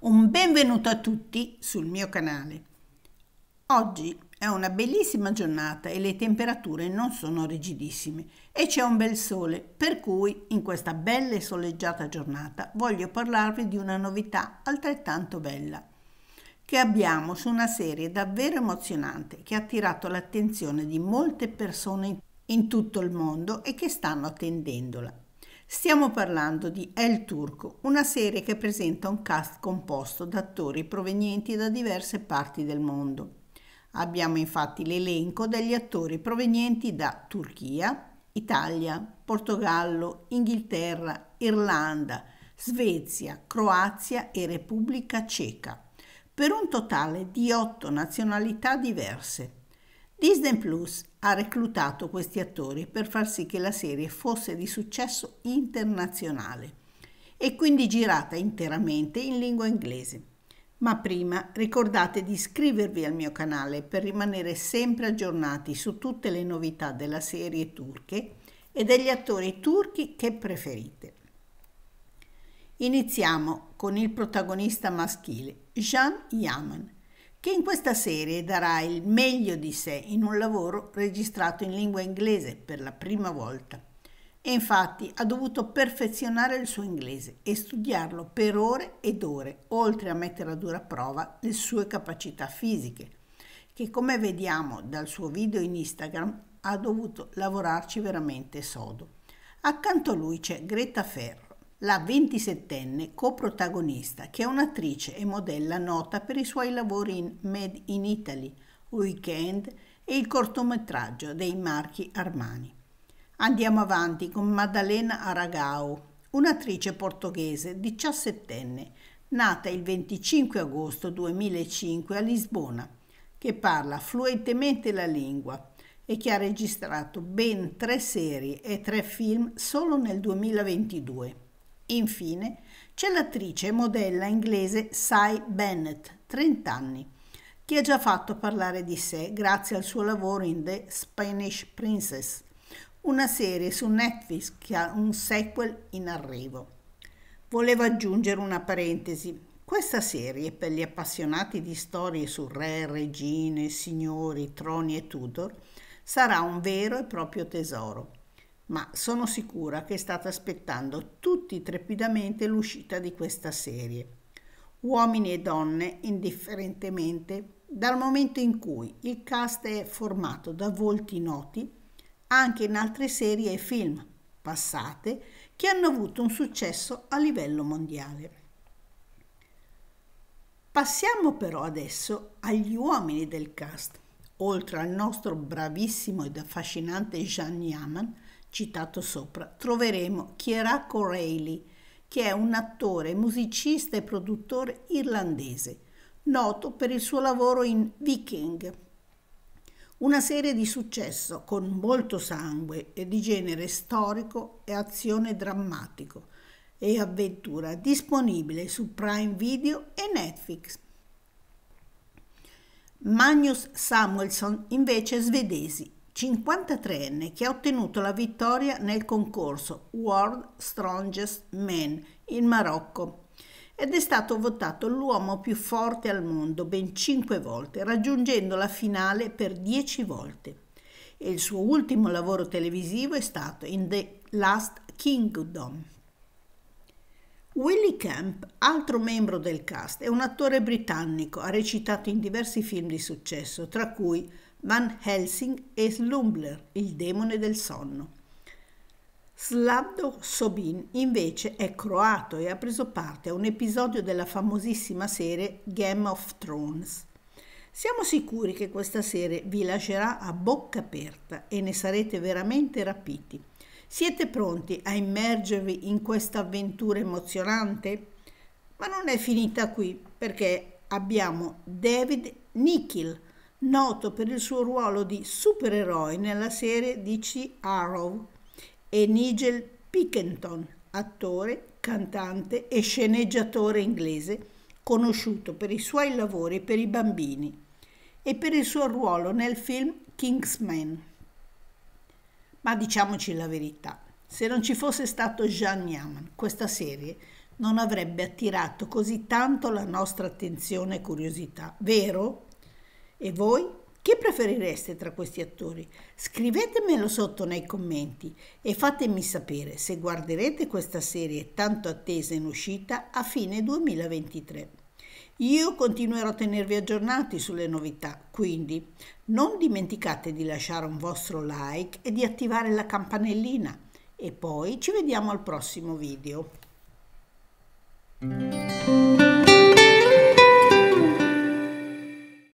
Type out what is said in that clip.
Un benvenuto a tutti sul mio canale. Oggi è una bellissima giornata e le temperature non sono rigidissime e c'è un bel sole, per cui in questa bella e soleggiata giornata voglio parlarvi di una novità altrettanto bella che abbiamo su una serie davvero emozionante che ha attirato l'attenzione di molte persone in tutto il mondo e che stanno attendendola. Stiamo parlando di El Turco, una serie che presenta un cast composto da attori provenienti da diverse parti del mondo. Abbiamo infatti l'elenco degli attori provenienti da Turchia, Italia, Portogallo, Inghilterra, Irlanda, Svezia, Croazia e Repubblica Ceca, per un totale di otto nazionalità diverse. Disney Plus ha reclutato questi attori per far sì che la serie fosse di successo internazionale e quindi girata interamente in lingua inglese. Ma prima ricordate di iscrivervi al mio canale per rimanere sempre aggiornati su tutte le novità della serie turche e degli attori turchi che preferite. Iniziamo con il protagonista maschile, Jean Yaman, che in questa serie darà il meglio di sé in un lavoro registrato in lingua inglese per la prima volta. E infatti ha dovuto perfezionare il suo inglese e studiarlo per ore ed ore, oltre a mettere a dura prova le sue capacità fisiche, che come vediamo dal suo video in Instagram ha dovuto lavorarci veramente sodo. Accanto a lui c'è Greta Ferro la 27enne coprotagonista, che è un'attrice e modella nota per i suoi lavori in Made in Italy, Weekend e il cortometraggio dei marchi Armani. Andiamo avanti con Maddalena Aragao, un'attrice portoghese 17enne, nata il 25 agosto 2005 a Lisbona, che parla fluentemente la lingua e che ha registrato ben tre serie e tre film solo nel 2022. Infine, c'è l'attrice e modella inglese Cy Bennett, 30 anni, che ha già fatto parlare di sé grazie al suo lavoro in The Spanish Princess, una serie su Netflix che ha un sequel in arrivo. Volevo aggiungere una parentesi. Questa serie per gli appassionati di storie su re, regine, signori, troni e Tudor sarà un vero e proprio tesoro ma sono sicura che state aspettando tutti trepidamente l'uscita di questa serie. Uomini e donne, indifferentemente, dal momento in cui il cast è formato da volti noti anche in altre serie e film passate che hanno avuto un successo a livello mondiale. Passiamo però adesso agli uomini del cast. Oltre al nostro bravissimo ed affascinante Jean Yaman, citato sopra, troveremo Kierak O'Reilly, che è un attore, musicista e produttore irlandese, noto per il suo lavoro in Viking, una serie di successo con molto sangue e di genere storico e azione drammatico e avventura disponibile su Prime Video e Netflix. Magnus Samuelson invece è svedese 53enne che ha ottenuto la vittoria nel concorso World Strongest Man in Marocco ed è stato votato l'uomo più forte al mondo ben 5 volte, raggiungendo la finale per 10 volte. E il suo ultimo lavoro televisivo è stato in The Last Kingdom. Willy Camp, altro membro del cast, è un attore britannico, ha recitato in diversi film di successo, tra cui Van Helsing e Slumbler, il demone del sonno. Slavdo Sobin invece è croato e ha preso parte a un episodio della famosissima serie Game of Thrones. Siamo sicuri che questa serie vi lascerà a bocca aperta e ne sarete veramente rapiti. Siete pronti a immergervi in questa avventura emozionante? Ma non è finita qui perché abbiamo David Nichil, noto per il suo ruolo di supereroe nella serie DC Arrow, e Nigel Pickenton, attore, cantante e sceneggiatore inglese, conosciuto per i suoi lavori per i bambini e per il suo ruolo nel film Kingsman. Ma diciamoci la verità, se non ci fosse stato Jean Yaman, questa serie non avrebbe attirato così tanto la nostra attenzione e curiosità, vero? E voi? Chi preferireste tra questi attori? Scrivetemelo sotto nei commenti e fatemi sapere se guarderete questa serie tanto attesa in uscita a fine 2023. Io continuerò a tenervi aggiornati sulle novità, quindi non dimenticate di lasciare un vostro like e di attivare la campanellina e poi ci vediamo al prossimo video.